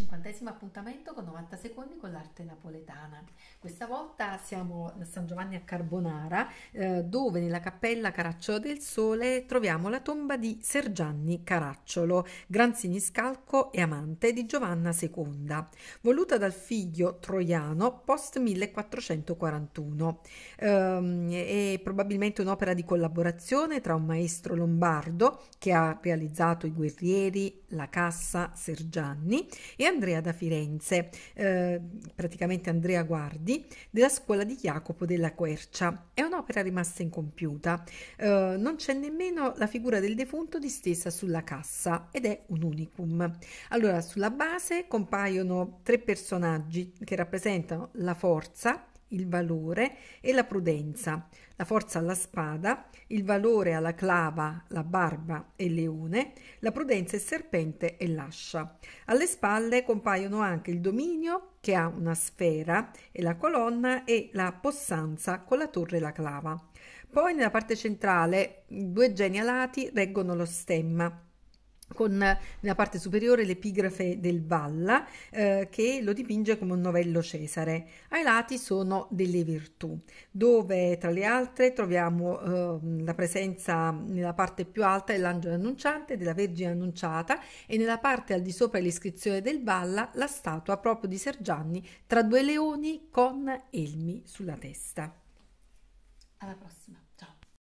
Cinquantesimo appuntamento con 90 secondi con l'arte napoletana. Questa volta siamo a San Giovanni a Carbonara, eh, dove nella cappella Caracciolo del Sole troviamo la tomba di Sergianni Caracciolo, gran siniscalco e amante di Giovanna II, voluta dal figlio troiano post 1441. Eh, è probabilmente un'opera di collaborazione tra un maestro lombardo che ha realizzato i guerrieri, la cassa Sergianni e Andrea da Firenze, eh, praticamente Andrea Guardi, della scuola di Jacopo della Quercia. È un'opera rimasta incompiuta, eh, non c'è nemmeno la figura del defunto distesa sulla cassa ed è un unicum. Allora, sulla base compaiono tre personaggi che rappresentano la forza, il valore e la prudenza, la forza alla spada, il valore alla clava, la barba e il leone, la prudenza il serpente e l'ascia. Alle spalle compaiono anche il dominio che ha una sfera e la colonna e la possanza con la torre e la clava. Poi nella parte centrale due geni alati reggono lo stemma con nella parte superiore l'epigrafe del Valla eh, che lo dipinge come un novello Cesare. Ai lati sono delle virtù, dove tra le altre troviamo eh, la presenza nella parte più alta dell'angelo annunciante, della Vergine annunciata e nella parte al di sopra l'iscrizione del Valla la statua proprio di Sergianni tra due leoni con elmi sulla testa. Alla prossima, ciao!